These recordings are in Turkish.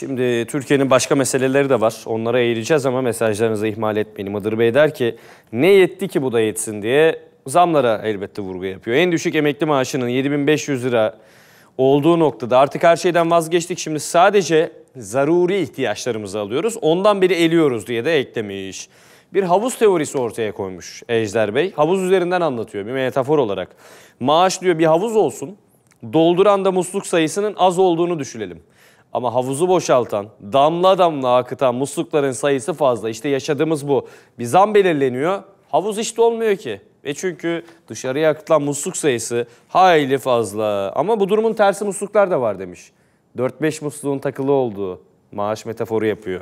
Şimdi Türkiye'nin başka meseleleri de var. Onlara eğileceğiz ama mesajlarınızı ihmal etmeyin. Mıdır Bey der ki ne yetti ki bu da yetsin diye zamlara elbette vurgu yapıyor. En düşük emekli maaşının 7500 lira olduğu noktada artık her şeyden vazgeçtik. Şimdi sadece zaruri ihtiyaçlarımızı alıyoruz. Ondan beri eliyoruz diye de eklemiş. Bir havuz teorisi ortaya koymuş Ejder Bey. Havuz üzerinden anlatıyor bir metafor olarak. Maaş diyor bir havuz olsun. Dolduran da musluk sayısının az olduğunu düşünelim. Ama havuzu boşaltan, damla damla akıtan muslukların sayısı fazla. İşte yaşadığımız bu. Bir zam belirleniyor, havuz işte olmuyor ki. Ve çünkü dışarıya akıtılan musluk sayısı hayli fazla. Ama bu durumun tersi musluklar da var demiş. 4-5 musluğun takılı olduğu maaş metaforu yapıyor.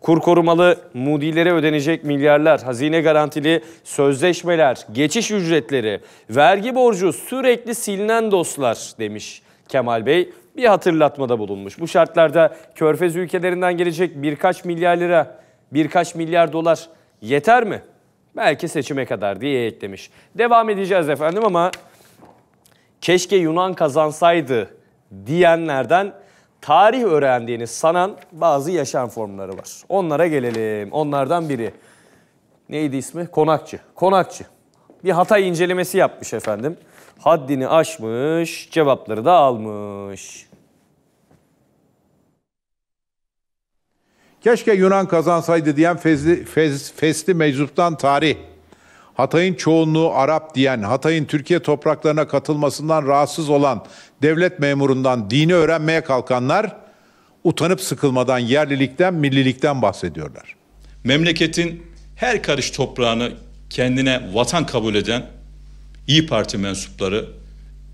Kur korumalı mudilere ödenecek milyarlar, hazine garantili sözleşmeler, geçiş ücretleri, vergi borcu sürekli silinen dostlar demiş Kemal Bey bir hatırlatmada bulunmuş. Bu şartlarda körfez ülkelerinden gelecek birkaç milyar lira, birkaç milyar dolar yeter mi? Belki seçime kadar diye eklemiş. Devam edeceğiz efendim ama keşke Yunan kazansaydı diyenlerden tarih öğrendiğini sanan bazı yaşam formları var. Onlara gelelim. Onlardan biri neydi ismi? Konakçı. Konakçı. Bir Hatay incelemesi yapmış efendim haddini aşmış, cevapları da almış. Keşke Yunan kazansaydı diyen Fezli, Fez, Fesli Meczup'tan tarih. Hatay'ın çoğunluğu Arap diyen, Hatay'ın Türkiye topraklarına katılmasından rahatsız olan devlet memurundan dini öğrenmeye kalkanlar utanıp sıkılmadan yerlilikten, millilikten bahsediyorlar. Memleketin her karış toprağını kendine vatan kabul eden İyi Parti mensupları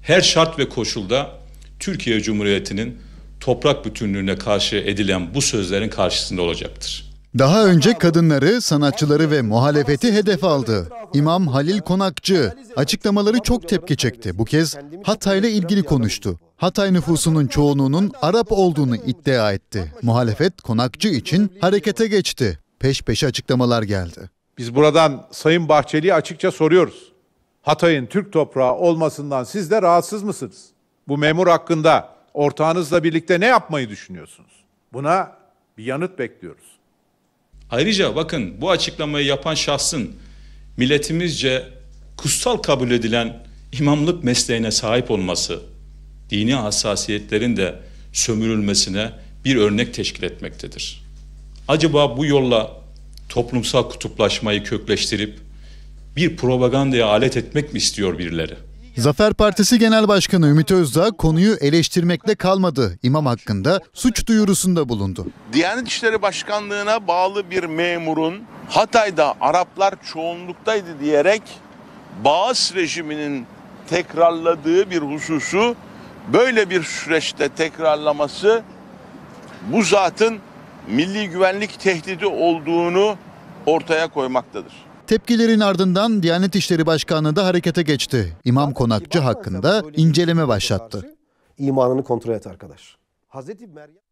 her şart ve koşulda Türkiye Cumhuriyeti'nin toprak bütünlüğüne karşı edilen bu sözlerin karşısında olacaktır. Daha önce kadınları, sanatçıları ve muhalefeti hedef aldı. İmam Halil Konakçı açıklamaları çok tepki çekti. Bu kez Hatay'la ilgili konuştu. Hatay nüfusunun çoğunluğunun Arap olduğunu iddia etti. Muhalefet Konakçı için harekete geçti. Peş peşe açıklamalar geldi. Biz buradan Sayın Bahçeli'ye açıkça soruyoruz. Hatay'ın Türk toprağı olmasından siz de rahatsız mısınız? Bu memur hakkında ortağınızla birlikte ne yapmayı düşünüyorsunuz? Buna bir yanıt bekliyoruz. Ayrıca bakın bu açıklamayı yapan şahsın milletimizce kutsal kabul edilen imamlık mesleğine sahip olması dini hassasiyetlerin de sömürülmesine bir örnek teşkil etmektedir. Acaba bu yolla toplumsal kutuplaşmayı kökleştirip bir propagandaya alet etmek mi istiyor birileri? Zafer Partisi Genel Başkanı Ümit Özdağ konuyu eleştirmekle kalmadı. İmam hakkında suç duyurusunda bulundu. Diyanet İşleri Başkanlığı'na bağlı bir memurun Hatay'da Araplar çoğunluktaydı diyerek Bağız rejiminin tekrarladığı bir hususu böyle bir süreçte tekrarlaması bu zatın milli güvenlik tehdidi olduğunu ortaya koymaktadır. Tepkilerin ardından Diyanet İşleri Başkanlığı da harekete geçti. İmam Konakçı hakkında inceleme şey başlattı. İmanını kontrol et arkadaş. Hazreti Meryem